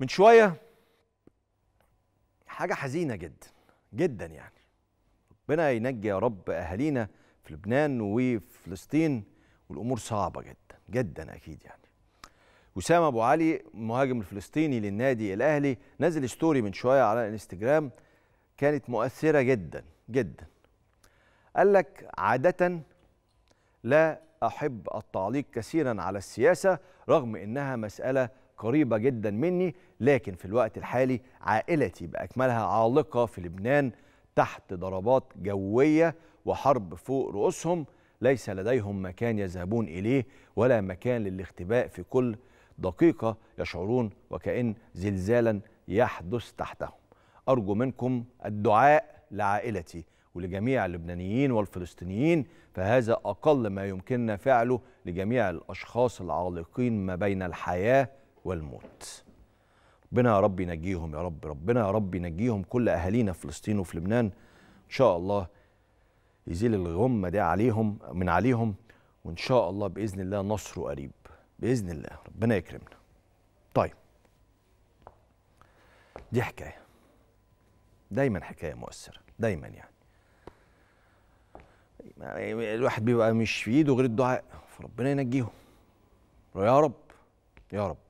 من شويه حاجه حزينه جدا جدا يعني ربنا ينجي يا رب اهالينا في لبنان وفي فلسطين والامور صعبه جدا جدا اكيد يعني وسام ابو علي مهاجم الفلسطيني للنادي الاهلي نزل ستوري من شويه على الانستجرام كانت مؤثره جدا جدا قال لك عاده لا احب التعليق كثيرا على السياسه رغم انها مساله قريبة جدا مني لكن في الوقت الحالي عائلتي بأكملها عالقة في لبنان تحت ضربات جوية وحرب فوق رؤوسهم ليس لديهم مكان يذهبون إليه ولا مكان للاختباء في كل دقيقة يشعرون وكأن زلزالا يحدث تحتهم أرجو منكم الدعاء لعائلتي ولجميع اللبنانيين والفلسطينيين فهذا أقل ما يمكننا فعله لجميع الأشخاص العالقين ما بين الحياة والموت ربنا يا رب ينجيهم يا رب ربنا يا رب ينجيهم كل اهالينا في فلسطين وفي لبنان ان شاء الله يزيل الغمه دي عليهم من عليهم وان شاء الله باذن الله نصره قريب باذن الله ربنا يكرمنا طيب دي حكايه دايما حكايه مؤثره دايما يعني الواحد بيبقى مش في ايده غير الدعاء فربنا ينجيهم يا رب يا رب